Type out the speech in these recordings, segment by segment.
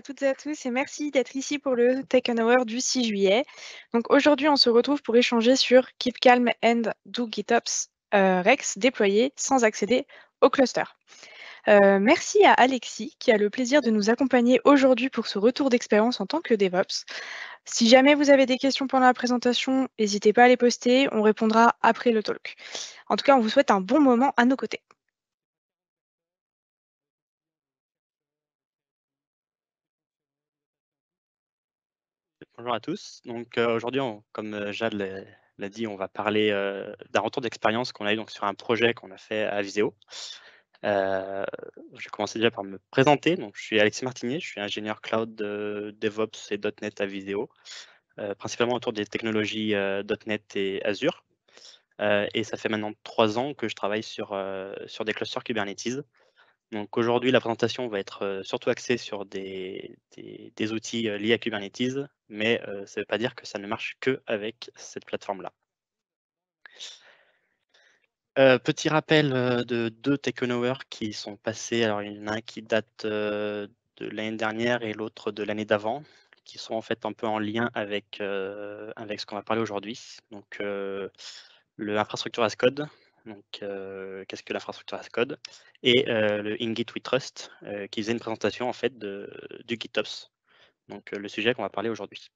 à toutes et à tous et merci d'être ici pour le Take an Hour du 6 juillet. Donc aujourd'hui, on se retrouve pour échanger sur Keep Calm and Do GitOps euh, Rex déployé sans accéder au cluster. Euh, merci à Alexis qui a le plaisir de nous accompagner aujourd'hui pour ce retour d'expérience en tant que DevOps. Si jamais vous avez des questions pendant la présentation, n'hésitez pas à les poster, on répondra après le talk. En tout cas, on vous souhaite un bon moment à nos côtés. Bonjour à tous. Donc euh, aujourd'hui, comme euh, Jade l'a dit, on va parler euh, d'un retour d'expérience qu'on a eu donc, sur un projet qu'on a fait à Viseo. je vais commencer déjà par me présenter. Donc, je suis Alexis Martinier, je suis ingénieur cloud DevOps et .NET à Viseo, principalement autour des technologies .NET et Azure. et ça fait maintenant trois ans que je travaille sur, sur des clusters Kubernetes, donc aujourd'hui, la présentation va être surtout axée sur des, outils liés à Kubernetes, mais ça ne veut pas dire que ça ne marche que avec cette plateforme-là. petit rappel de deux Technowers qui sont passés. Alors, il y en a un qui date de l'année dernière et l'autre de l'année d'avant, qui sont en fait un peu en lien avec, avec ce qu'on va parler aujourd'hui. Donc, le infrastructure as code, donc euh, qu'est-ce que l'infrastructure as code, et euh, le InGit We Trust, euh, qui faisait une présentation en fait du GitOps, donc le sujet qu'on va parler aujourd'hui.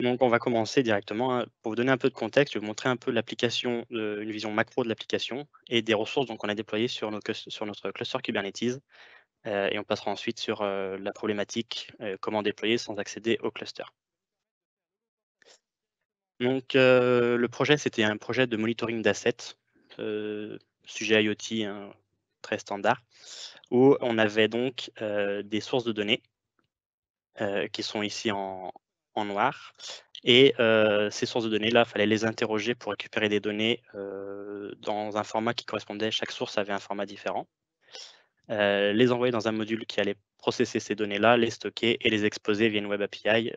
Donc on va commencer directement. Hein. Pour vous donner un peu de contexte, je vais vous montrer un peu l'application, une vision macro de l'application et des ressources qu'on a déployées sur, notre cluster Kubernetes. et on passera ensuite sur la problématique, comment déployer sans accéder au cluster. Donc, euh, le projet, c'était un projet de monitoring d'assets, euh, sujet IoT hein, très standard, où on avait donc euh, des sources de données qui sont ici en, noir. Et ces sources de données-là, il fallait les interroger pour récupérer des données dans un format qui correspondait. Chaque source avait un format différent. les envoyer dans un module qui allait processer ces données-là, les stocker et les exposer via une Web API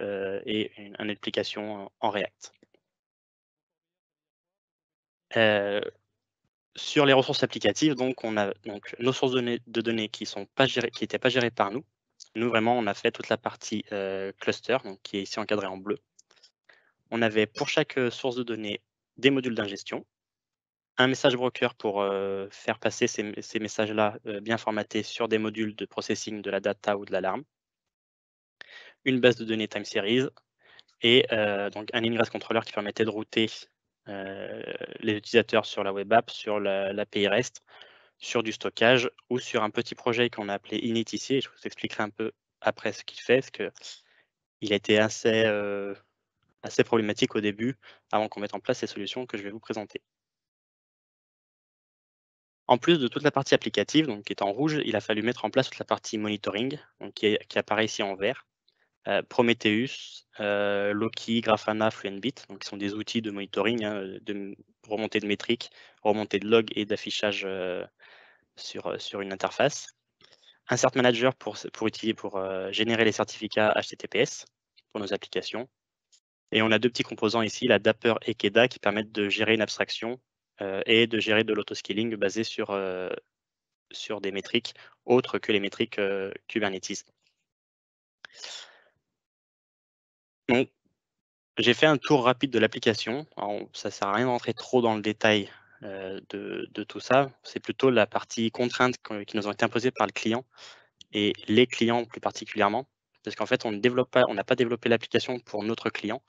et une, application en React. Euh, sur les ressources applicatives, donc on a nos sources de données, qui sont pas gérées, n'étaient pas gérées par nous. Nous vraiment, on a fait toute la partie euh, cluster, donc qui est ici encadrée en bleu. On avait pour chaque euh, source de données des modules d'ingestion, un message broker pour faire passer ces, messages-là bien formatés sur des modules de processing de la data ou de l'alarme, une base de données time series et donc un ingress controller qui permettait de router euh, les utilisateurs sur la web app, sur l'API REST, sur du stockage ou sur un petit projet qu'on a appelé Init ici. je vous expliquerai un peu après ce qu'il fait, parce qu'il a été euh, assez, problématique au début, avant qu'on mette en place ces solutions que je vais vous présenter. En plus de toute la partie applicative, donc qui est en rouge, il a fallu mettre en place toute la partie monitoring, qui apparaît ici en vert. Euh, Prometheus, euh, Loki, Grafana, Fluentbit, donc qui sont des outils de monitoring, hein, euh, de remontée de métriques, remontée de logs et d'affichage sur, sur une interface. Insert Manager pour, pour, utiliser, pour générer les certificats HTTPS pour nos applications. Et on a deux petits composants ici, la Dapper et Keda, qui permettent de gérer une abstraction et de gérer de l'autoscaling basé sur, sur des métriques autres que les métriques Kubernetes. Donc, j'ai fait un tour rapide de l'application. Ça ne sert à rien d'entrer trop dans le détail euh, de, tout ça. C'est plutôt la partie contraintes qui nous ont été imposées par le client et les clients plus particulièrement. Parce qu'en fait, on n'a pas développé l'application pour notre client.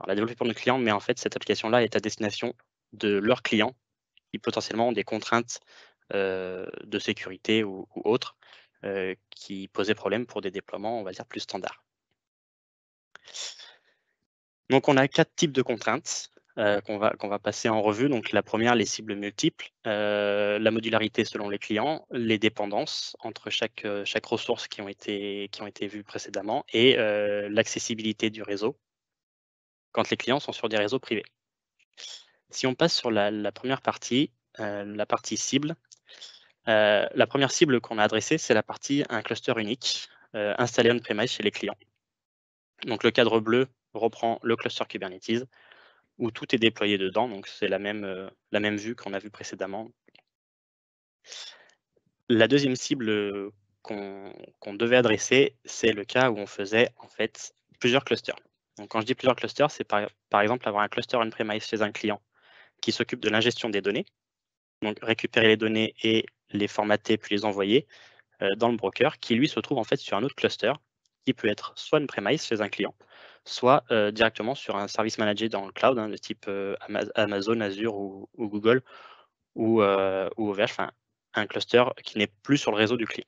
on l'a développée pour notre client, mais en fait, cette application-là est à destination de leurs clients qui potentiellement ont des contraintes euh, de sécurité ou, autres euh, qui posaient problème pour des déploiements, on va dire, plus standards. Donc on a quatre types de contraintes euh, qu'on va, va, passer en revue. Donc la première, les cibles multiples, euh, la modularité selon les clients, les dépendances entre chaque, euh, chaque ressource qui ont, été, qui ont été vues précédemment et l'accessibilité du réseau quand les clients sont sur des réseaux privés. Si on passe sur la, première partie, la partie cible, la première cible qu'on a adressée, c'est la partie un cluster unique installé on-premise chez les clients. Donc le cadre bleu reprend le cluster Kubernetes où tout est déployé dedans, donc c'est la même, euh, la même vue qu'on a vue précédemment. La deuxième cible euh, qu'on devait adresser, c'est le cas où on faisait en fait plusieurs clusters. Donc quand je dis plusieurs clusters, c'est par, exemple avoir un cluster on-premise chez un client qui s'occupe de l'ingestion des données, donc récupérer les données et les formater puis les envoyer euh, dans le broker, qui lui se trouve en fait sur un autre cluster qui peut être soit une premise chez un client, soit euh, directement sur un service managé dans le cloud, hein, de type euh, Amazon, Azure ou, Google ou, OVH, euh, enfin un cluster qui n'est plus sur le réseau du client.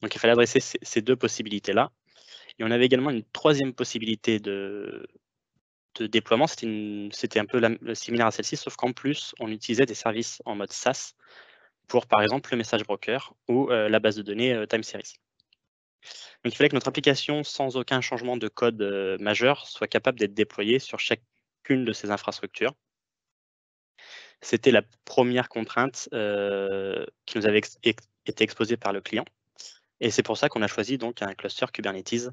Donc il fallait adresser ces, deux possibilités-là. Et on avait également une troisième possibilité de, déploiement, c'était un peu similaire à celle-ci, sauf qu'en plus, on utilisait des services en mode SaaS pour, par exemple, le message broker ou la base de données Time Series il fallait que notre application, sans aucun changement de code euh, majeur, soit capable d'être déployée sur chacune de ces infrastructures. C'était la première contrainte euh, qui nous avait été exposée par le client. Et c'est pour ça qu'on a choisi donc un cluster Kubernetes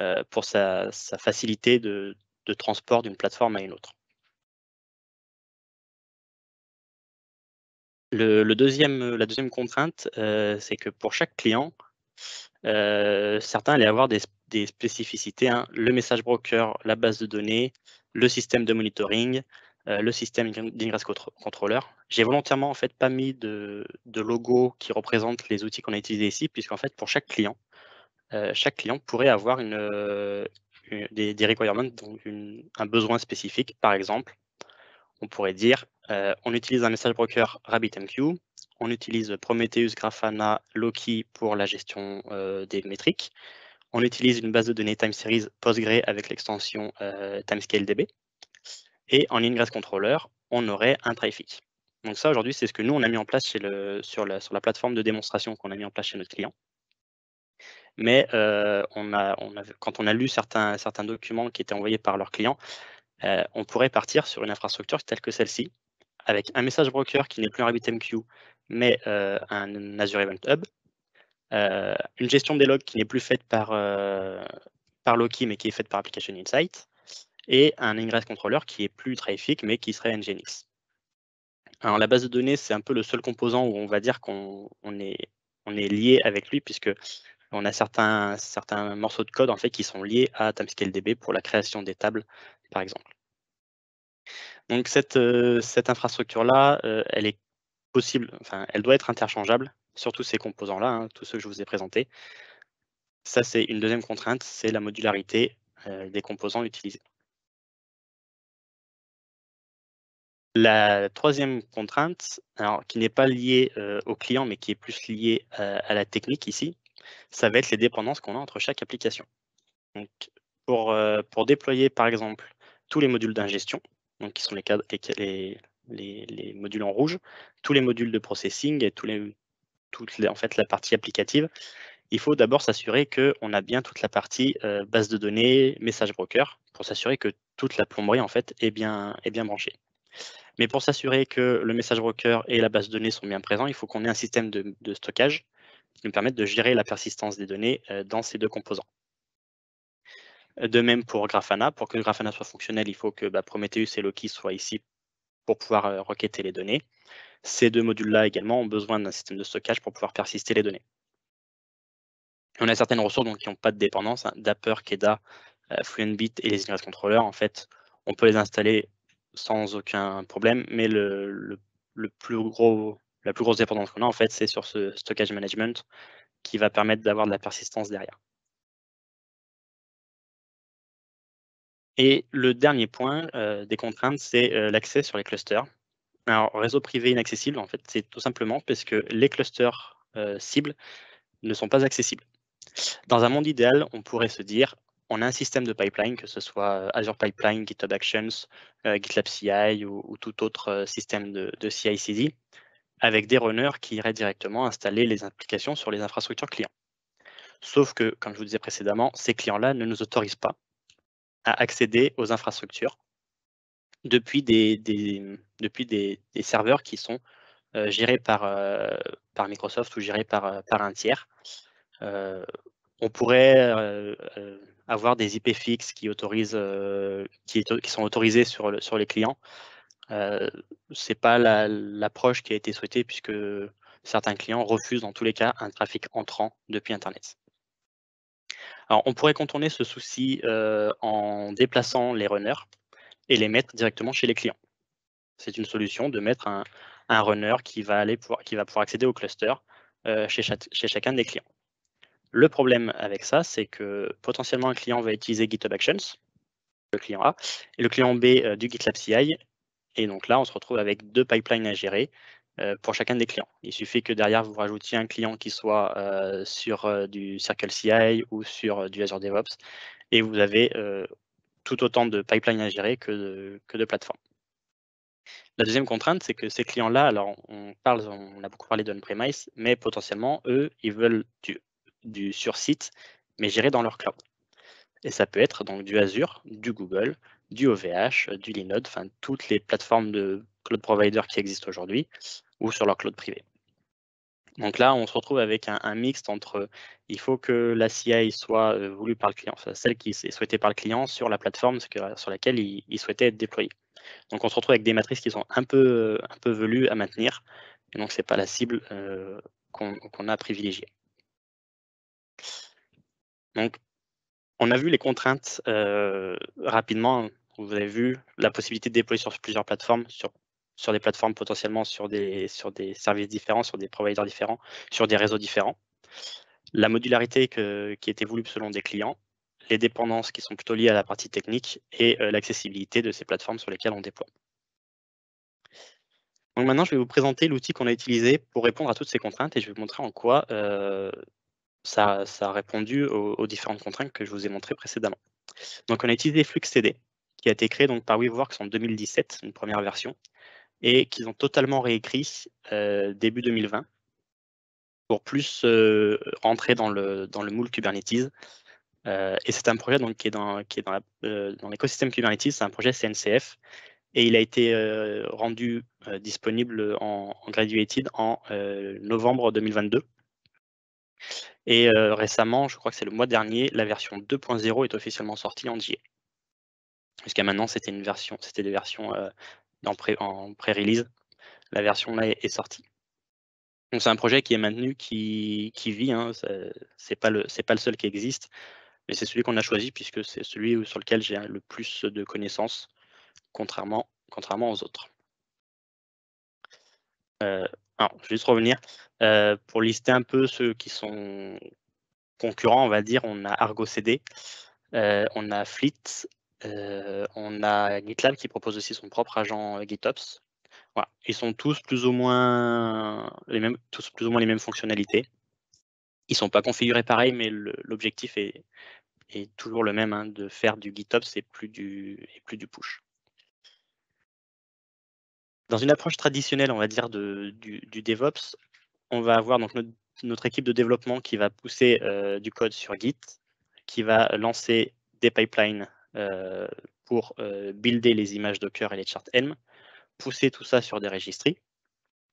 euh, pour sa, facilité de, transport d'une plateforme à une autre. la deuxième contrainte, c'est que pour chaque client, euh, certains allaient avoir des, spécificités. Hein. le message broker, la base de données, le système de monitoring, euh, le système d'ingress controller. J'ai volontairement en fait pas mis de, logo qui représente les outils qu'on a utilisés ici, puisqu'en fait pour chaque client, euh, chaque client pourrait avoir une, des, requirements, donc un besoin spécifique. Par exemple, on pourrait dire on utilise un message broker RabbitMQ on utilise Prometheus, Grafana, Loki pour la gestion euh, des métriques. On utilise une base de données Time Series Postgre avec l'extension euh, TimescaleDB. Et en Ingress Controller, on aurait un trafic. Donc ça, aujourd'hui, c'est ce que nous, on a mis en place sur, la, plateforme de démonstration qu'on a mis en place chez notre client. Mais euh, quand on a lu certains, certains documents qui étaient envoyés par leurs clients, on pourrait partir sur une infrastructure telle que celle-ci, avec un message broker qui n'est plus un RabbitMQ, mais euh, un Azure Event Hub. Euh, une gestion des logs qui n'est plus faite par, euh, par Loki, mais qui est faite par Application Insight. Et un Ingress Controller qui est plus traffic, mais qui serait Nginx. Alors la base de données, c'est un peu le seul composant où on va dire qu'on est, on est lié avec lui, puisque on a certains, certains morceaux de code en fait qui sont liés à TimescaleDB pour la création des tables, par exemple. Donc cette, cette infrastructure-là, elle est enfin, elle doit être interchangeable, sur tous ces composants-là, hein, tous ceux que je vous ai présentés. Ça, c'est une deuxième contrainte, c'est la modularité euh, des composants utilisés. La troisième contrainte, alors, qui n'est pas liée euh, au client, mais qui est plus liée euh, à la technique ici, ça va être les dépendances qu'on a entre chaque application. pour, déployer, par exemple, tous les modules d'ingestion, qui sont les, cadres et les, les, modules en rouge, tous les modules de processing et toute en fait, la partie applicative, il faut d'abord s'assurer qu'on a bien toute la partie euh, base de données, message broker, pour s'assurer que toute la plomberie en fait, est, bien, branchée. Mais pour s'assurer que le message broker et la base de données sont bien présents, il faut qu'on ait un système de, stockage qui nous permette de gérer la persistance des données euh, dans ces deux composants. De même pour Grafana, pour que Grafana soit fonctionnel, il faut que bah, Prometheus et Loki soient ici pour pouvoir euh, requêter les données. Ces deux modules-là également ont besoin d'un système de stockage pour pouvoir persister les données. On a certaines ressources qui n'ont pas de dépendance, hein. Dapper, Keda, Fluent euh, Fluentbit et les ingress controllers. En fait, on peut les installer sans aucun problème, mais la plus grosse dépendance qu'on a, en fait, c'est sur ce stockage management qui va permettre d'avoir de la persistance derrière. Et le dernier point euh, des contraintes, c'est euh, l'accès sur les clusters. Alors, réseau privé inaccessible, en fait, c'est tout simplement parce que les clusters euh, cibles ne sont pas accessibles. Dans un monde idéal, on pourrait se dire, on a un système de pipeline, que ce soit Azure Pipeline, GitHub Actions, GitLab CI ou, tout autre système de, de CI-CD, avec des runners qui iraient directement installer les applications sur les infrastructures clients. Sauf que, comme je vous disais précédemment, ces clients-là ne nous autorisent pas accéder aux infrastructures depuis des, depuis des, serveurs qui sont euh, gérés par, euh, par Microsoft ou gérés par, euh, par un tiers. on pourrait avoir des IP fixes qui, autorisent, qui, sont autorisés sur, sur les clients. Ce n'est pas l'approche qui a été souhaitée puisque certains clients refusent dans tous les cas un trafic entrant depuis Internet. Alors, on pourrait contourner ce souci en déplaçant les runners et les mettre directement chez les clients. C'est une solution de mettre un, runner qui va, aller pouvoir, accéder au cluster chez, chacun des clients. Le problème avec ça, c'est que potentiellement un client va utiliser GitHub Actions, le client A, et le client B du GitLab CI. Et donc là, on se retrouve avec deux pipelines à gérer euh, pour chacun des clients. Il suffit que derrière, vous rajoutiez un client qui soit euh, sur euh, du Circle CI ou sur du Azure DevOps, et vous avez tout autant de pipelines à gérer que de, plateformes. La deuxième contrainte, c'est que ces clients-là, alors on parle, on a beaucoup parlé d'on-premise, mais potentiellement, eux, ils veulent du, sur-site, mais géré dans leur cloud. Et ça peut être donc du Azure, du Google, du OVH, du Linode, enfin toutes les plateformes de cloud provider qui existent aujourd'hui, ou sur leur cloud privé. Donc là, on se retrouve avec un, mixte entre euh, il faut que la CI soit euh, voulue par le client, celle qui est souhaitée par le client sur la plateforme sur euh, laquelle il, souhaitait être déployé. Donc on se retrouve avec des matrices qui sont un peu, un peu velues à maintenir, et donc ce n'est pas la cible qu'on a privilégiée. Donc on a vu les contraintes rapidement. Vous avez vu la possibilité de déployer sur plusieurs plateformes, sur sur des plateformes potentiellement, sur des, sur des services différents, sur des providers différents, sur des réseaux différents. La modularité qui était voulue selon des clients, les dépendances qui sont plutôt liées à la partie technique et euh, l'accessibilité de ces plateformes sur lesquelles on déploie. Donc maintenant, je vais vous présenter l'outil qu'on a utilisé pour répondre à toutes ces contraintes et je vais vous montrer en quoi euh, ça, a répondu aux, différentes contraintes que je vous ai montrées précédemment. Donc on a utilisé FluxCD, qui a été créé donc, par Weaveworks en 2017, une première version, et qu'ils ont totalement réécrit euh, début 2020 pour plus euh, rentrer dans le, dans le moule Kubernetes. Euh, et c'est un projet donc, qui est dans, qui dans l'écosystème Kubernetes, c'est un projet CNCF et il a été rendu disponible en, graduated en novembre 2022. Et récemment, je crois que c'est le mois dernier, la version 2.0 est officiellement sortie en JA. Jusqu'à maintenant, c'était une version, c'était des versions en pré-release. la version là est, sortie. Donc c'est un projet qui est maintenu, qui, vit. Hein. C'est pas le pas le seul qui existe, mais c'est celui qu'on a choisi puisque c'est celui sur lequel j'ai le plus de connaissances, contrairement contrairement aux autres. Euh, alors, je vais juste revenir euh, pour lister un peu ceux qui sont concurrents, on va dire. On a Argo CD, euh, on a Fleet, euh, on a GitLab qui propose aussi son propre agent euh, GitOps. Ils sont tous plus ou moins les mêmes, tous plus ou moins les mêmes fonctionnalités. Ils ne sont pas configurés pareil, mais l'objectif est, toujours le même, hein, de faire du GitOps et plus du, push. Dans une approche traditionnelle, on va dire, du, DevOps, on va avoir donc notre, équipe de développement qui va pousser euh, du code sur Git, qui va lancer des pipelines euh, pour euh, builder les images Docker et les charts Helm, pousser tout ça sur des registries.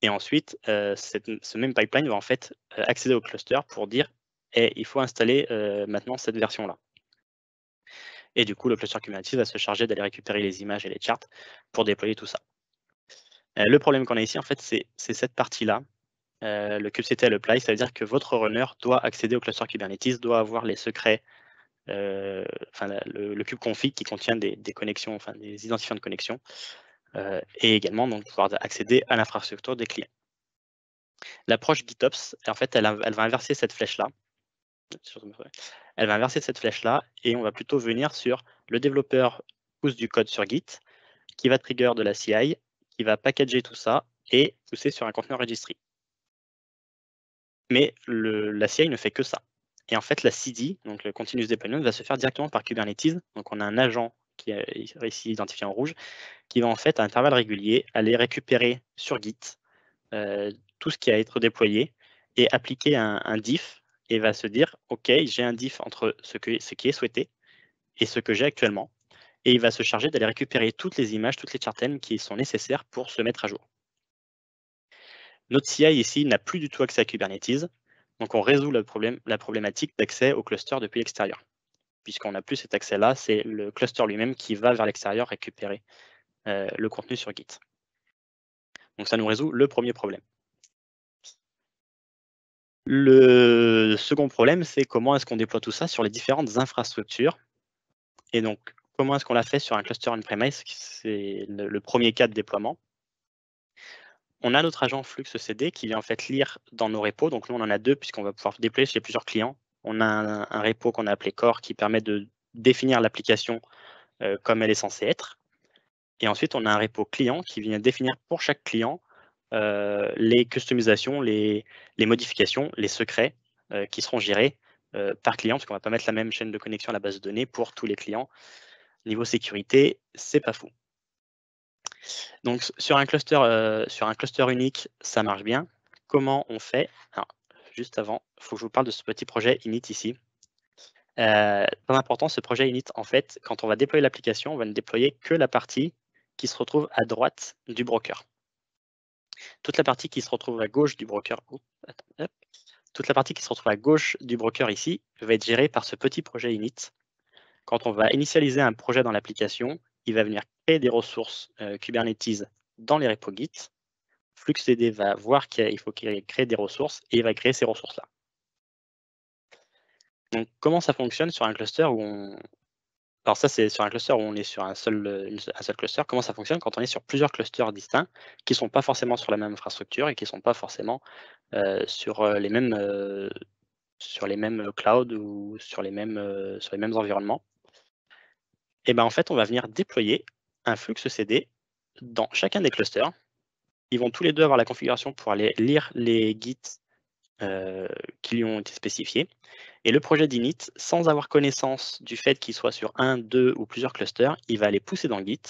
Et ensuite, euh, ce même pipeline va en fait accéder au cluster pour dire eh, il faut installer maintenant cette version-là. Et du coup, le cluster Kubernetes va se charger d'aller récupérer les images et les charts pour déployer tout ça. le problème qu'on a ici, en fait, c'est cette partie-là, le kubectl apply, ça veut dire que votre runner doit accéder au cluster Kubernetes, doit avoir les secrets euh, enfin, le, cube config qui contient des, connexions, enfin des identifiants de connexion, euh, et également donc pouvoir accéder à l'infrastructure des clients. L'approche GitOps, en fait, elle, va inverser cette flèche-là. Elle va inverser cette flèche-là et on va plutôt venir sur le développeur pousse du code sur Git, qui va trigger de la CI, qui va packager tout ça et pousser sur un conteneur registry. Mais le, la CI ne fait que ça. Et en fait, la CD, donc le continuous deployment, va se faire directement par Kubernetes. Donc on a un agent qui est ici identifié en rouge, qui va en fait à intervalles réguliers aller récupérer sur Git euh, tout ce qui a été déployé et appliquer un, diff et va se dire, OK, j'ai un diff entre ce, qui est souhaité et ce que j'ai actuellement. Et il va se charger d'aller récupérer toutes les images, toutes les chartaines qui sont nécessaires pour se mettre à jour. Notre CI ici n'a plus du tout accès à Kubernetes. Donc on résout la, problème, la problématique d'accès au cluster depuis l'extérieur. Puisqu'on n'a plus cet accès-là, c'est le cluster lui-même qui va vers l'extérieur récupérer euh, le contenu sur Git. Donc ça nous résout le premier problème. Le second problème, c'est comment est-ce qu'on déploie tout ça sur les différentes infrastructures. Et donc, comment est-ce qu'on l'a fait sur un cluster on-premise C'est le, premier cas de déploiement on a notre agent flux e CD qui vient en fait lire dans nos repos. Donc nous, on en a deux puisqu'on va pouvoir déployer chez plusieurs clients. On a un, repo qu'on a appelé Core qui permet de définir l'application euh, comme elle est censée être. Et ensuite, on a un repo client qui vient définir pour chaque client euh, les customisations, les, modifications, les secrets euh, qui seront gérés par client parce qu'on ne va pas mettre la même chaîne de connexion à la base de données pour tous les clients. Niveau sécurité, c'est pas fou. Donc sur un cluster, euh, sur un cluster unique, ça marche bien. Comment on fait Juste avant, il faut que je vous parle de ce petit projet init ici. Euh, important, ce projet init, en fait, quand on va déployer l'application, on va ne déployer que la partie qui se retrouve à droite du broker. Toute la partie qui se retrouve à gauche du broker, toute la partie qui se retrouve à gauche du broker ici va être gérée par ce petit projet init. Quand on va initialiser un projet dans l'application, il va venir des ressources euh, Kubernetes dans les repos Git, FluxDD va voir qu'il faut qu'il crée des ressources et il va créer ces ressources-là. Donc, comment ça fonctionne sur un cluster où on... Alors ça, c'est sur un cluster où on est sur un seul, seul cluster. Comment ça fonctionne quand on est sur plusieurs clusters distincts qui ne sont pas forcément sur la même infrastructure et qui ne sont pas forcément euh, sur euh, les mêmes sur les mêmes clouds ou sur les mêmes, sur les mêmes environnements, et eh ben en fait, on va venir déployer un flux CD dans chacun des clusters. Ils vont tous les deux avoir la configuration pour aller lire les gits euh, qui lui ont été spécifiés. Et le projet d'init, sans avoir connaissance du fait qu'il soit sur un, deux ou plusieurs clusters, il va aller pousser dans le Git.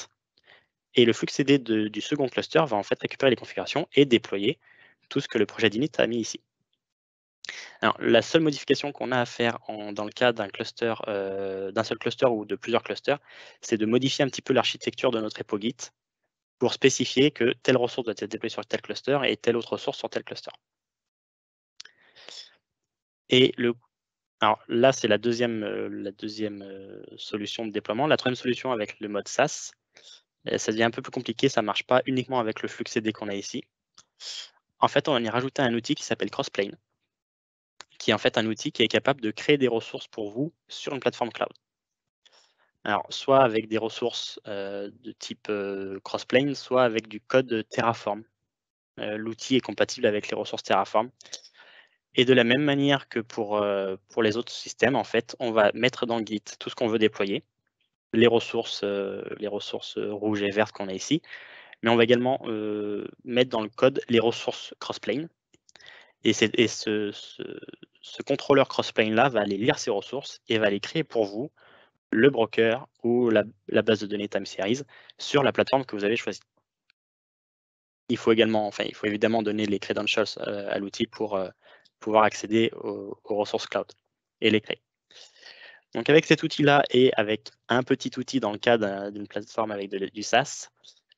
Et le flux CD du second cluster va en fait récupérer les configurations et déployer tout ce que le projet d'init a mis ici la seule modification qu'on a à faire dans le cas d'un cluster, euh, d'un seul cluster ou de plusieurs clusters, c'est de modifier un petit peu l'architecture de notre Git pour spécifier que telle ressource doit être déployée sur tel cluster et telle autre ressource sur tel cluster. Et le, alors là, c'est la deuxième, euh, la deuxième euh, solution de déploiement. La troisième solution avec le mode SAS, ça devient un peu plus compliqué, ça ne marche pas uniquement avec le flux CD qu'on a ici. En fait, on y rajouter un outil qui s'appelle Crossplane qui est en fait un outil qui est capable de créer des ressources pour vous sur une plateforme cloud. Alors, soit avec des ressources euh, de type euh, Crossplane, soit avec du code Terraform. Euh, l'outil est compatible avec les ressources Terraform. Et de la même manière que pour, pour les autres systèmes, en fait, on va mettre dans Git tout ce qu'on veut déployer, les ressources, les ressources rouges et vertes qu'on a ici, mais on va également mettre dans le code les ressources Crossplane, et, ce, contrôleur crossplane-là va aller lire ces ressources et va aller créer pour vous le broker ou la, base de données Time Series sur la plateforme que vous avez choisie. Il faut également, enfin, il faut évidemment donner les credentials euh, à l'outil pour euh, pouvoir accéder aux, ressources cloud et les créer. Donc avec cet outil-là et avec un petit outil dans le cadre d'une plateforme avec du SaaS,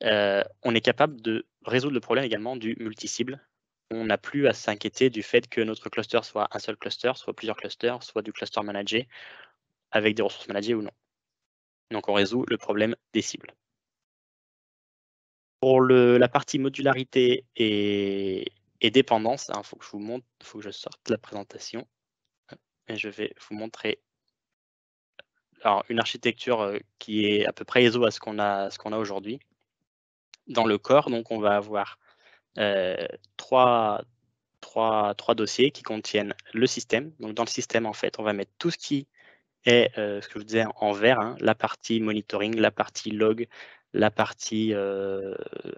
euh, on est capable de résoudre le problème également du multi-cible on n'a plus à s'inquiéter du fait que notre cluster soit un seul cluster, soit plusieurs clusters, soit du cluster managé, avec des ressources managées ou non. Donc on résout le problème des cibles. Pour la partie modularité et, dépendance, il hein, faut que je vous montre, faut que je sorte la présentation. Euh, et je vais vous montrer alors, une architecture euh, qui est à peu près ISO à ce qu'on a, a aujourd'hui. Dans le corps, donc on va avoir euh, trois, trois, dossiers qui contiennent le système. Donc, dans le système, en fait, on va mettre tout ce qui est, euh, ce que je vous disais en vert, hein, la partie monitoring, la partie log, la partie euh,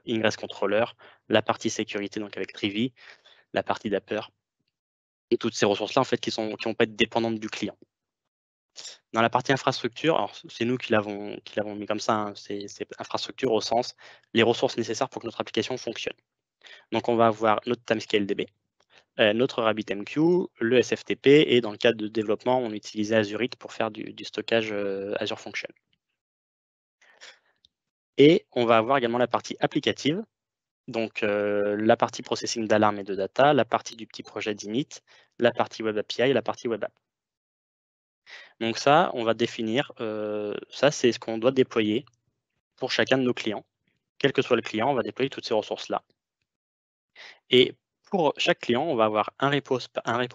ingress controller, la partie sécurité, donc avec Trivi, la partie Dapper, et toutes ces ressources-là, en fait, qui sont qui vont pas être dépendantes du client. Dans la partie infrastructure, c'est nous qui l'avons mis comme ça, hein, c'est infrastructure au sens les ressources nécessaires pour que notre application fonctionne. Donc on va avoir notre timescale DB, euh, notre RabbitMQ, le SFTP, et dans le cadre de développement, on utilisait IT pour faire du, stockage euh, Azure Function. Et on va avoir également la partie applicative, donc euh, la partie processing d'alarme et de data, la partie du petit projet d'init, la partie web API et la partie web app. Donc ça, on va définir, ça c'est ce qu'on doit déployer pour chacun de nos clients. Quel que soit le client, on va déployer toutes ces ressources-là. Et pour chaque client, on va avoir un repo,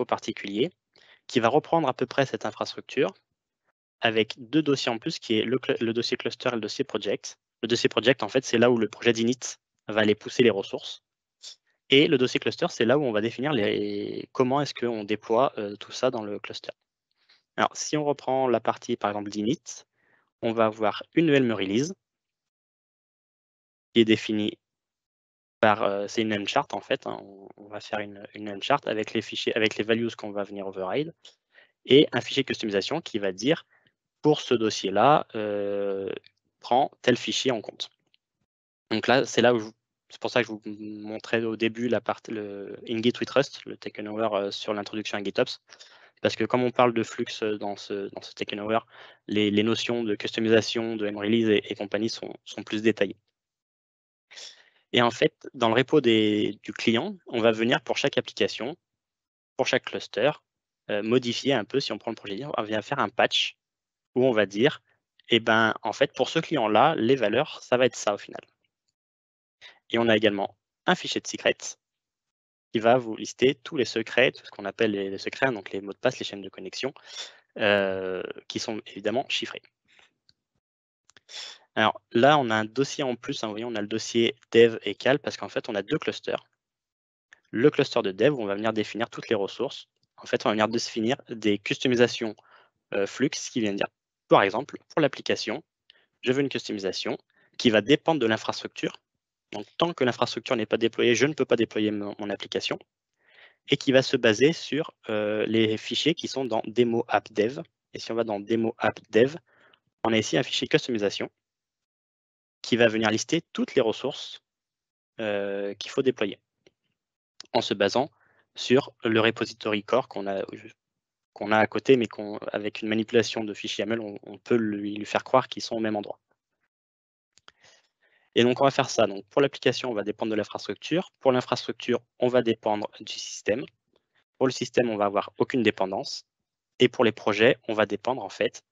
particulier qui va reprendre à peu près cette infrastructure avec deux dossiers en plus, qui est le, dossier cluster et le dossier project. Le dossier project, en fait, c'est là où le projet d'init va aller pousser les ressources. Et le dossier cluster, c'est là où on va définir comment est-ce qu'on déploie euh, tout ça dans le cluster. Alors, si on reprend la partie, par exemple, d'init, on va avoir une nouvelle release qui est définie euh, c'est une chart en fait, hein. on, va faire une, une chart avec les fichiers, avec les values qu'on va venir override, et un fichier customisation qui va dire pour ce dossier-là, euh, prends tel fichier en compte. Donc là, c'est là où c'est pour ça que je vous montrais au début la partie le git with trust le taken over euh, sur l'introduction à GitOps, parce que comme on parle de flux euh, dans ce, dans ce taken over, les, notions de customisation, de M-release et, compagnie sont plus détaillées. Et en fait, dans le repo du client, on va venir pour chaque application, pour chaque cluster, euh, modifier un peu, si on prend le projet on vient faire un patch où on va dire, eh ben, en fait, pour ce client-là, les valeurs, ça va être ça au final. Et on a également un fichier de secrets qui va vous lister tous les secrets, tout ce qu'on appelle les, secrets, hein, donc les mots de passe, les chaînes de connexion, euh, qui sont évidemment chiffrés. Alors là, on a un dossier en plus. Hein, vous on a le dossier dev et cal parce qu'en fait, on a deux clusters. Le cluster de dev, on va venir définir toutes les ressources. En fait, on va venir définir des customisations euh, flux, ce qui vient de dire, par exemple, pour l'application, je veux une customisation qui va dépendre de l'infrastructure. Donc, tant que l'infrastructure n'est pas déployée, je ne peux pas déployer mon, application et qui va se baser sur euh, les fichiers qui sont dans demo app dev. Et si on va dans demo app dev, on a ici un fichier customisation qui va venir lister toutes les ressources euh, qu'il faut déployer en se basant sur le repository core qu'on a, qu'on a à côté, mais avec une manipulation de fichiers YAML, on, peut lui, lui, faire croire qu'ils sont au même endroit. Et donc, on va faire ça. Donc, pour l'application, on va dépendre de l'infrastructure. Pour l'infrastructure, on va dépendre du système. Pour le système, on va avoir aucune dépendance. Et pour les projets, on va dépendre en fait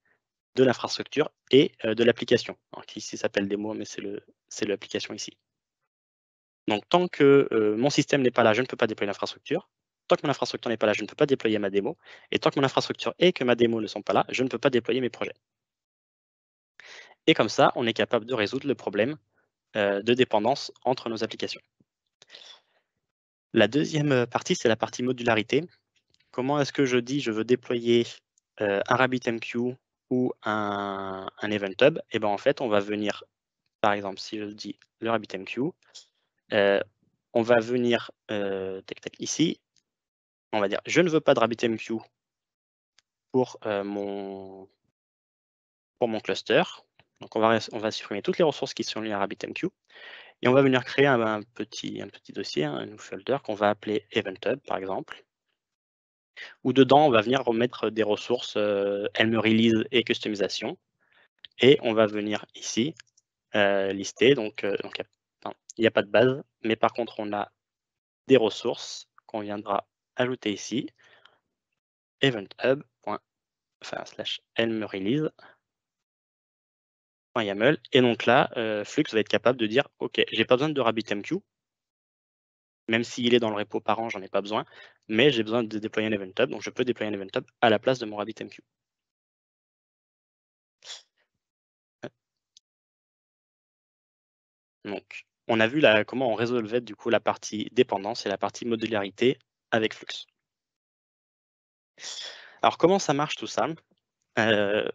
de l'infrastructure et euh, de l'application. Ici, ça s'appelle démo, mais c'est l'application ici. Donc, tant que euh, mon système n'est pas là, je ne peux pas déployer l'infrastructure. Tant que mon infrastructure n'est pas là, je ne peux pas déployer ma démo. Et tant que mon infrastructure et que ma démo ne sont pas là, je ne peux pas déployer mes projets. Et comme ça, on est capable de résoudre le problème euh, de dépendance entre nos applications. La deuxième partie, c'est la partie modularité. Comment est-ce que je dis je veux déployer un RabbitMQ ou un, event hub, et eh ben en fait, on va venir, par exemple, si je dis le RabbitMQ, euh, on va venir euh, ici, on va dire, je ne veux pas de RabbitMQ pour, euh, mon, pour mon cluster. Donc, on va, on va supprimer toutes les ressources qui sont liées à RabbitMQ. Et on va venir créer un, petit, un petit dossier, hein, un new folder qu'on va appeler Event Hub, par exemple. Ou dedans, on va venir remettre des ressources Helm euh, Release et Customisation. Et on va venir ici euh, lister. Donc, euh, il n'y a pas de base, mais par contre, on a des ressources qu'on viendra ajouter ici. EventHub. Enfin, slash Helm Release. Et donc là, Flux va être capable de dire, OK, j'ai pas besoin de RabbitMQ, même s'il est dans le repo parent, j'en ai pas besoin, mais j'ai besoin de déployer un event hub, donc je peux déployer un event hub à la place de mon RabbitMQ. Euh. Donc, on a vu comment on résolvait du coup la partie dépendance et la partie modularité avec Flux. Alors, comment ça marche tout ça euh,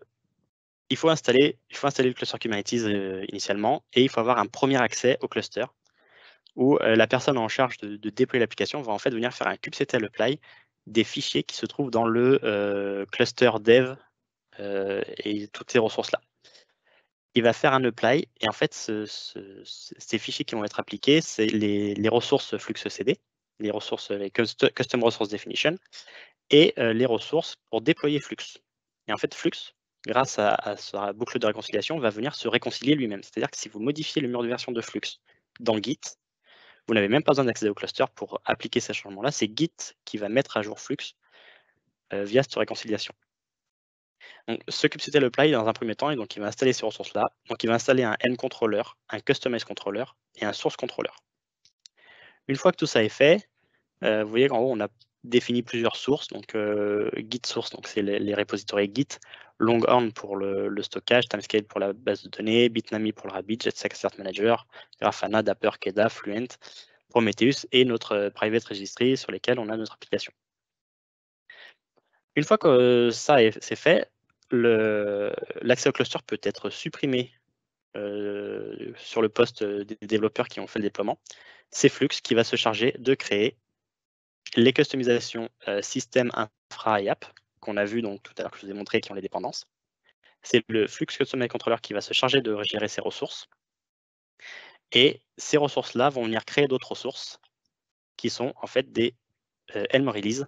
il, faut installer, le cluster Kubernetes euh, initialement et il faut avoir un premier accès au cluster où euh, la personne en charge de, déployer l'application va en fait venir faire un kubectl apply des fichiers qui se trouvent dans le euh, cluster dev euh, et toutes ces ressources-là il va faire un apply et en fait ces fichiers qui vont être appliqués, c'est les, ressources flux e CD, les ressources les custom resource definition et les ressources pour déployer flux. Et en fait flux, grâce à sa boucle de réconciliation, va venir se réconcilier lui-même. C'est-à-dire que si vous modifiez le mur de version de flux dans Git, vous n'avez même pas besoin d'accéder au cluster pour appliquer ces changements-là. C'est Git qui va mettre à jour Flux euh, via cette réconciliation. Donc, ce le Play, dans un premier temps, et donc, il va installer ces ressources-là. Donc, il va installer un n controller, un customize controller et un source controller. Une fois que tout ça est fait, euh, vous voyez qu'en haut, on a défini plusieurs sources. Donc, euh, Git source, donc c'est les, les, Git. Longhorn pour le, stockage, Timescale pour la base de données, Bitnami pour le Rabbit, JetSec, Assert Manager, Grafana, Dapper, Keda, Fluent, Prometheus et notre euh, private registry sur lesquels on a notre application. Une fois que ça c'est fait, l'accès au cluster peut être supprimé euh, sur le poste des développeurs qui ont fait le déploiement. C'est Flux qui va se charger de créer les customisations euh, système, infra et app qu'on a vu donc tout à l'heure que je vous ai montré qui ont les dépendances. C'est le flux que sommet contrôleur qui va se charger de gérer ces ressources. Et ces ressources-là vont venir créer d'autres ressources qui sont en fait des euh, Helm release.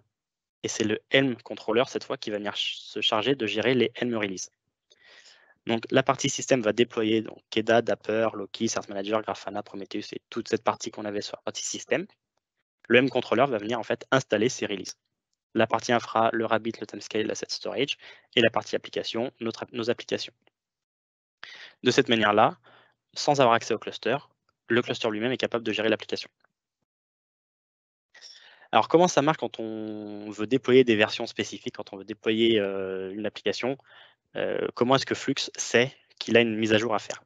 Et c'est le Helm controller cette fois qui va venir se charger de gérer les Helm release. Donc la partie système va déployer donc Keda, Dapper, Loki, Service Manager, Grafana, Prometheus et toute cette partie qu'on avait sur la partie système. Le Helm controller va venir en fait installer ces releases la partie infra, le Rabbit, le timescale, l'asset storage, et la partie application, nos applications. De cette manière-là, sans avoir accès au cluster, le cluster lui-même est capable de gérer l'application. Alors comment ça marche quand on veut déployer des versions spécifiques, quand on veut déployer euh, une application euh, Comment est-ce que Flux sait qu'il a une mise à jour à faire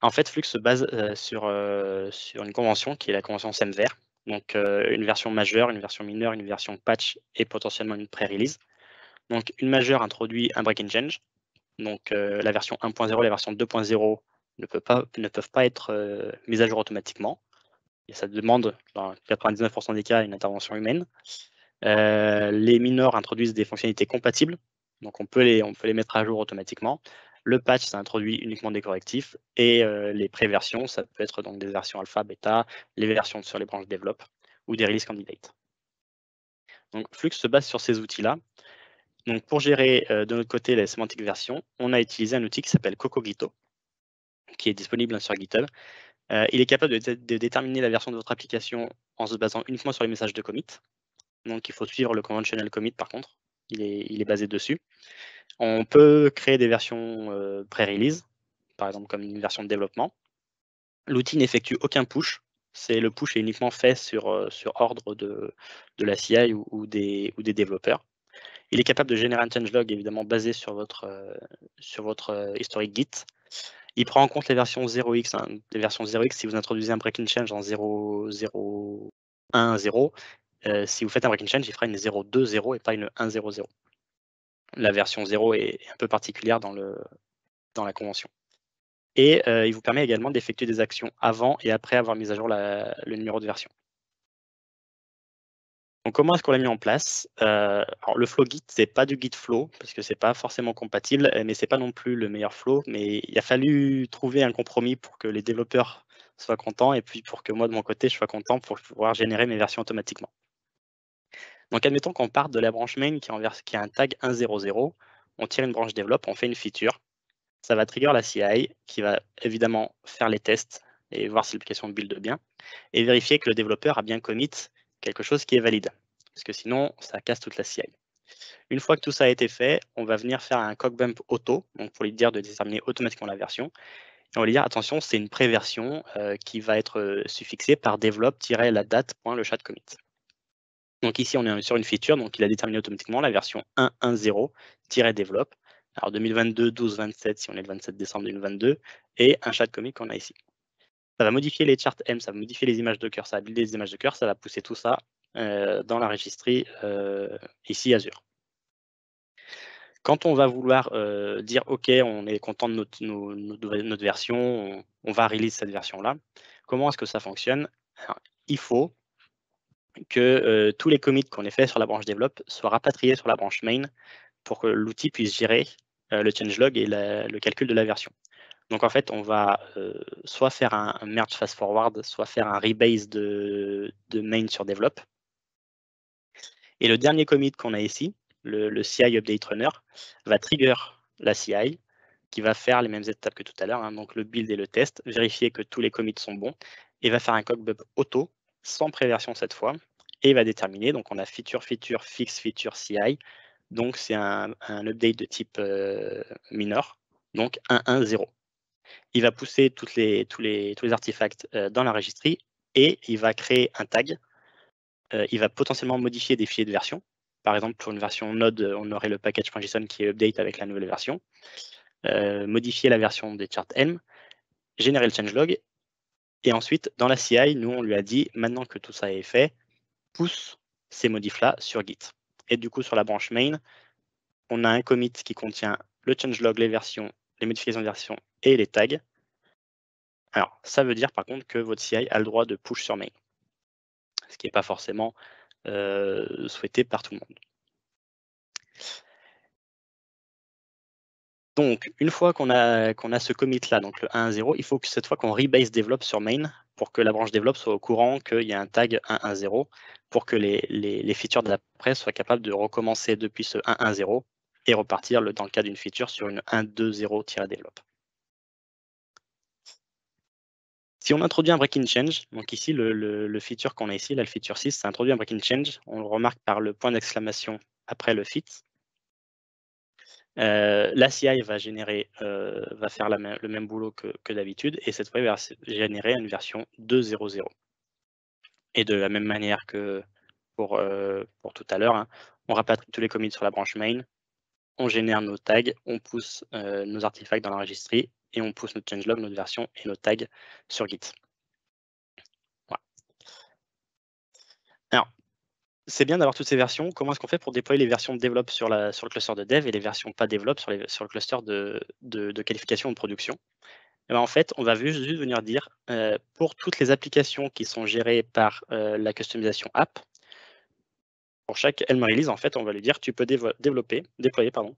En fait, Flux se base euh, sur, sur une convention qui est la convention SEMVER, donc euh, une version majeure, une version mineure, une version patch et potentiellement une pré-release. Donc une majeure introduit un break and change. Donc euh, la version 1.0 la version 2.0 ne, ne peuvent pas être euh, mises à jour automatiquement. Et ça demande, dans 99% des cas, une intervention humaine. les mineurs introduisent des fonctionnalités compatibles. Donc on peut on peut les mettre à jour automatiquement. Le patch, ça introduit uniquement des correctifs. Et les euh, les préversions, ça peut être donc des versions alpha, bêta, les versions sur les branches développe ou des release candidates. Donc Flux se base sur ces outils-là. Donc pour gérer euh, de notre côté les sémantiques versions, on a utilisé un outil qui s'appelle CocoGito, qui est disponible sur GitHub. Euh, il est capable de, déterminer la version de votre application en se basant uniquement sur les messages de commit. Donc il faut suivre le conventional commit par contre, il est basé dessus. On peut créer des versions euh, pré-release, par exemple comme une version de développement. L'outil n'effectue aucun push. C'est le push est uniquement fait sur, euh, sur ordre de, de la CI ou, des, ou des développeurs. Il est capable de générer un changelog évidemment basé sur votre, euh, votre historique Git. Il prend en compte les versions 0x. Hein. versions 0x, si vous introduisez un breaking change en 0, 0, 1, 0, si vous faites un breaking change, il fera une 0.2.0 et pas une 1.0.0 la version 0 est, un peu particulière dans, la convention. Et euh, il vous permet également d'effectuer des actions avant et après avoir mis à jour le numéro de version. Donc comment est-ce qu'on l'a mis en place euh, Le flow Git, c'est pas du Git flow parce que n'est pas forcément compatible, mais c'est pas non plus le meilleur flow. Mais il a fallu trouver un compromis pour que les développeurs soient contents et puis pour que moi de mon côté je sois content pour pouvoir générer mes versions automatiquement. Donc, admettons qu'on parte de la branche main qui, a un tag 1.0.0, on tire une branche développe, on fait une feature, ça va trigger la CI qui va évidemment faire les tests et voir si l'application build bien et vérifier que le développeur a bien commit quelque chose qui est valide. Parce que sinon, ça casse toute la CI. Une fois que tout ça a été fait, on va venir faire un cockbump auto, donc pour lui dire de déterminer automatiquement la version. Et on va lui dire, attention, c'est une préversion euh, qui va être euh, suffixée par develop-la de commit. Donc ici, on est sur une feature, donc il a déterminé automatiquement la version 1.1.0-develop. Alors 2022, 12, 27, si on est le 27 décembre 2022, et un chat comic qu'on a ici. Ça va modifier les charts M, ça va modifier les images de cœur, ça va builder les images cœur, ça va pousser tout ça euh, dans la registrie euh, ici Azure. Quand on va vouloir euh, dire OK, on est content de notre, version, on, va release cette version-là, comment est-ce que ça fonctionne Il faut que euh, tous les commits qu'on ait fait sur la branche develop soient rapatriés sur la branche main pour que l'outil puisse gérer euh, le changelog et le calcul de la version. Donc en fait, on va euh, soit faire un, merge fast-forward, soit faire un rebase de, main sur develop. Et le dernier commit qu'on a ici, le, CI Update Runner, va trigger la CI qui va faire les mêmes étapes que tout à l'heure, hein. donc le build et le test, vérifier que tous les commits sont bons, et va faire un cockbub auto sans préversion cette fois, et va déterminer, donc on a feature, feature, fix, feature, CI, donc c'est un, update de type euh, mineur, donc 1.1.0. Il va pousser toutes les, tous, les, tous les artefacts euh, dans la registrie et il va créer un tag. Euh, il va potentiellement modifier des fichiers de version. Par exemple, pour une version Node, on aurait le package.json qui est update avec la nouvelle version. modifier la version des charts M, générer le changelog et ensuite, dans la CI, nous, on lui a dit, maintenant que tout ça est fait, pousse ces modifs-là sur Git. Et du coup, sur la branche main, on a un commit qui contient le changelog, les versions, les modifications de version et les tags. Alors, ça veut dire par contre que votre CI a le droit de push sur main, ce qui n'est pas forcément euh, souhaité par tout le monde. Donc, une fois qu'on a, ce commit-là, donc le 1.1.0, il faut que cette fois qu'on rebase develop sur main pour que la branche develop soit au courant qu'il y a un tag 1.1.0 pour que les, features d'après soient capables de recommencer depuis ce 1.1.0 et repartir dans le cas d'une feature sur une 120 develop. Si on introduit un breaking change, donc ici le, feature qu'on a ici, là le feature 6, ça introduit un breaking change, on le remarque par le point d'exclamation après le fit. Euh, la CI va générer, euh, va faire le même boulot que, d'habitude, et cette fois, il va générer une version 2.0.0. Et de la même manière que pour, euh, tout à l'heure, hein, on rapatrie tous les commits sur la branche main, on génère nos tags, on pousse nos artefacts dans la et on pousse notre changelog, notre version et nos tags sur Git. c'est bien d'avoir toutes ces versions. Comment est-ce qu'on fait pour déployer les versions de développe sur, le cluster de dev et les versions pas développe sur, sur le cluster de, qualification ou qualification de production eh ben, En fait, on va juste venir dire, euh, pour toutes les applications qui sont gérées par euh, la customisation app, pour chaque Helm release, en fait, on va lui dire, tu peux développer, déployer pardon,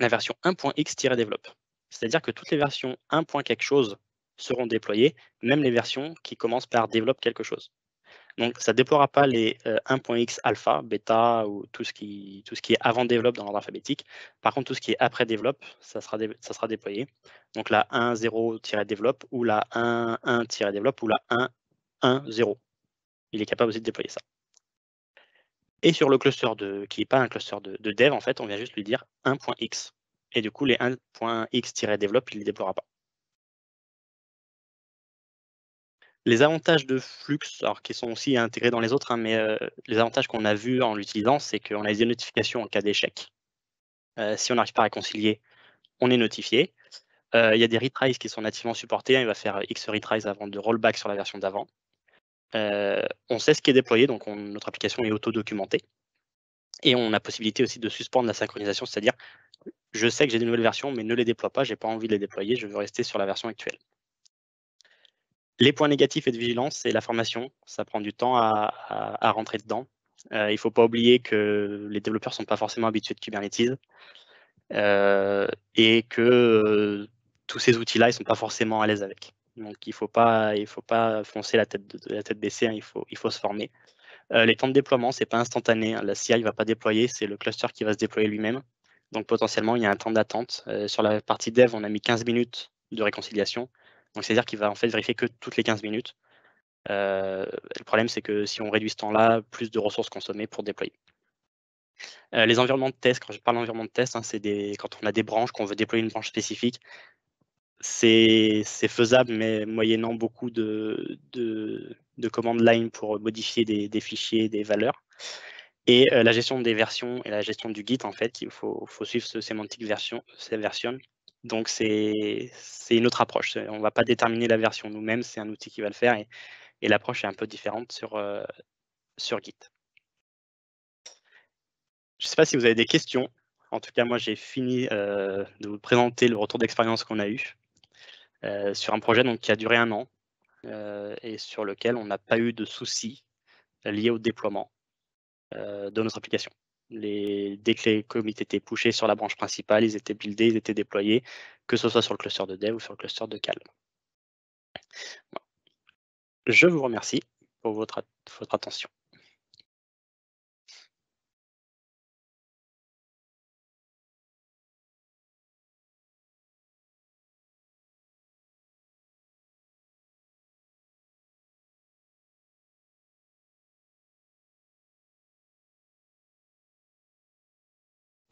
la version 1x develop cest C'est-à-dire que toutes les versions 1. quelque chose seront déployées, même les versions qui commencent par développe quelque chose. Donc, ça ne déploiera pas les 1.x euh, alpha, bêta ou tout ce qui, est avant développe dans l'ordre alphabétique. Par contre, tout ce qui est après développe, ça sera, ça sera déployé. Donc, la 1.0-développe ou la 1.1-développe ou la 1.1.0. Il est capable aussi de déployer ça. Et sur le cluster de, qui n'est pas un cluster de, dev, en fait, on vient juste lui dire 1.x. Et du coup, les 1.x-develop, il ne les déploiera pas. Les avantages de Flux, alors qui sont aussi intégrés dans les autres, hein, mais euh, les avantages qu'on a vus en l'utilisant, c'est qu'on a des notifications en cas d'échec. Euh, si on n'arrive pas à réconcilier, on est notifié. Euh, il y a des retries qui sont nativement supportés. Hein, il va faire X retries avant de rollback sur la version d'avant. on sait ce qui est déployé, donc notre application est auto-documentée. Et on a possibilité aussi de suspendre la synchronisation, c'est-à-dire je sais que j'ai des nouvelles versions, mais ne les déploie pas, je n'ai pas envie de les déployer, je veux rester sur la version actuelle. Les points négatifs et de vigilance, c'est la formation. Ça prend du temps à, rentrer dedans. Euh, il ne faut pas oublier que les développeurs ne sont pas forcément habitués de Kubernetes euh, et que euh, tous ces outils-là, ils ne sont pas forcément à l'aise avec. Donc, il ne faut, pas, faut pas foncer la tête, de, la tête baissée, hein. il, faut, il faut se former. les temps de déploiement, ce n'est pas instantané. Hein. La CI ne va pas déployer, c'est le cluster qui va se déployer lui-même. Donc, potentiellement, il y a un temps d'attente. sur la partie dev, on a mis 15 minutes de réconciliation. Donc c'est-à-dire qu'il va en fait vérifier que toutes les 15 minutes. Euh, le problème, c'est que si on réduit ce temps-là, plus de ressources consommées pour déployer. Euh, les environnements de test, quand je parle d'environnement de test, hein, c'est quand on a des branches, qu'on veut déployer une branche spécifique, c'est faisable, mais moyennant beaucoup de, de, commandes line pour modifier des, fichiers, des valeurs. Et euh, la gestion des versions et la gestion du Git, en fait, il faut, suivre ce sémantique version, versions donc c'est une autre approche. On ne va pas déterminer la version nous-mêmes, c'est un outil qui va le faire et, l'approche est un peu différente sur, euh, Git. Je ne sais pas si vous avez des questions. En tout cas, moi, j'ai fini euh, de vous présenter le retour d'expérience qu'on a eu euh, sur un projet qui a duré un an et sur lequel on n'a pas eu de soucis liés au déploiement de notre application les, dès que les commits étaient pushés sur la branche principale, ils étaient buildés, ils étaient déployés, que ce soit sur le cluster de dev ou sur le cluster de calme. Je vous remercie pour votre attention.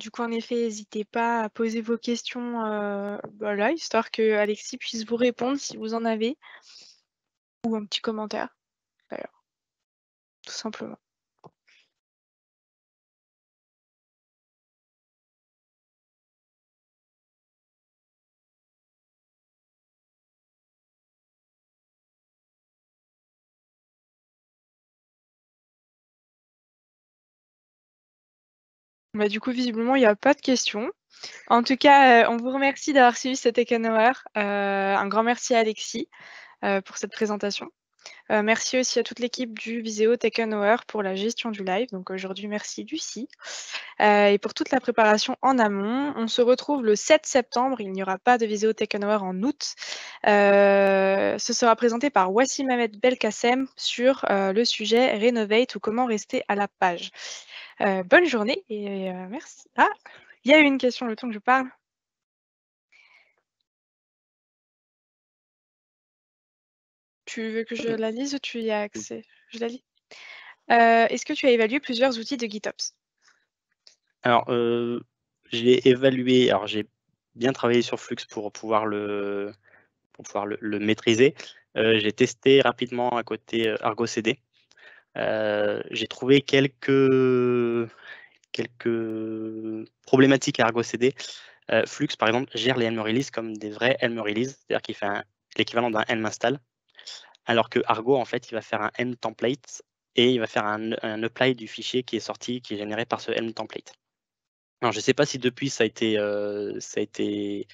du coup, en effet, n'hésitez pas à poser vos questions, euh, bah, histoire que Alexis puisse vous répondre si vous en avez, ou un petit commentaire, d'ailleurs, tout simplement. Bah, du coup, visiblement, il n'y a pas de questions. En tout cas, euh, on vous remercie d'avoir suivi cet Taken Hour. Euh, un grand merci à Alexis euh, pour cette présentation. merci aussi à toute l'équipe du Viseo Taken Hour pour la gestion du live. Donc aujourd'hui, merci Lucie. et pour toute la préparation en amont, on se retrouve le 7 septembre. Il n'y aura pas de Viséo Taken Hour en août. ce sera présenté par Wassim Ahmed Belkacem sur le sujet Renovate ou comment rester à la page. Euh, bonne journée et euh, merci. Ah, il y a une question le temps que je parle. Tu veux que je la lise ou tu y as accès Je la lis. Euh, est-ce que tu as évalué plusieurs outils de GitOps Alors, j'ai évalué, alors j'ai bien travaillé sur Flux pour pouvoir le, pouvoir le maîtriser. j'ai testé rapidement à côté Argo CD euh, j'ai trouvé quelques, quelques problématiques à Argo CD. Euh, Flux, par exemple, gère les Helm release comme des vrais Helm release, c'est-à-dire qu'il fait l'équivalent d'un Helm install, alors que Argo, en fait, il va faire un Helm template et il va faire un, apply du fichier qui est sorti, qui est généré par ce Helm template. Alors, je ne sais pas si depuis ça a, été, euh, ça a été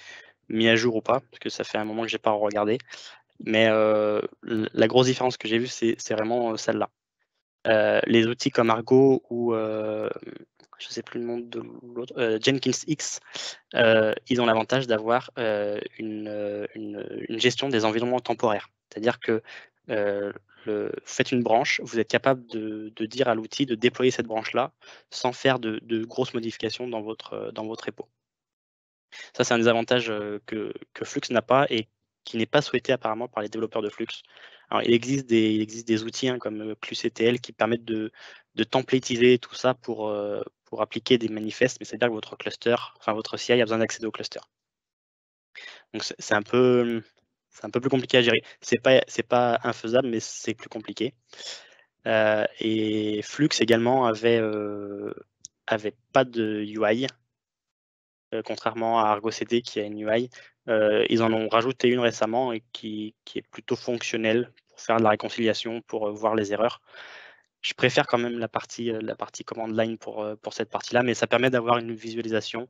mis à jour ou pas, parce que ça fait un moment que je n'ai pas regardé. Mais la grosse différence que j'ai vue, c'est vraiment celle-là. Euh, les outils comme Argo ou euh, je sais plus le nom de l'autre, euh, Jenkins X, ils ont l'avantage d'avoir une, gestion des environnements temporaires. C'est-à-dire que le, vous faites une branche, vous êtes capable de, dire à l'outil de déployer cette branche-là sans faire de, grosses modifications dans votre, dans votre repo. Ça, c'est un des avantages que, que Flux n'a pas et qui n'est pas souhaité apparemment par les développeurs de flux. Alors, il existe des, il existe des outils hein, comme euh, PlusCTL qui permettent de, de templétiser tout ça euh, pour, appliquer des manifestes, mais c'est-à-dire que votre cluster, enfin votre CI a besoin d'accéder au cluster. Donc c'est un peu plus compliqué à gérer. C'est pas pas infaisable, mais c'est plus compliqué. Euh, et Flux également avait avait pas de UI, euh, contrairement à Argo CD qui a une UI. Euh, ils en ont rajouté une récemment et qui, est plutôt fonctionnelle pour faire de la réconciliation, pour euh, voir les erreurs. Je préfère quand même la partie, la partie command line pour cette partie-là, mais ça permet d'avoir une visualisation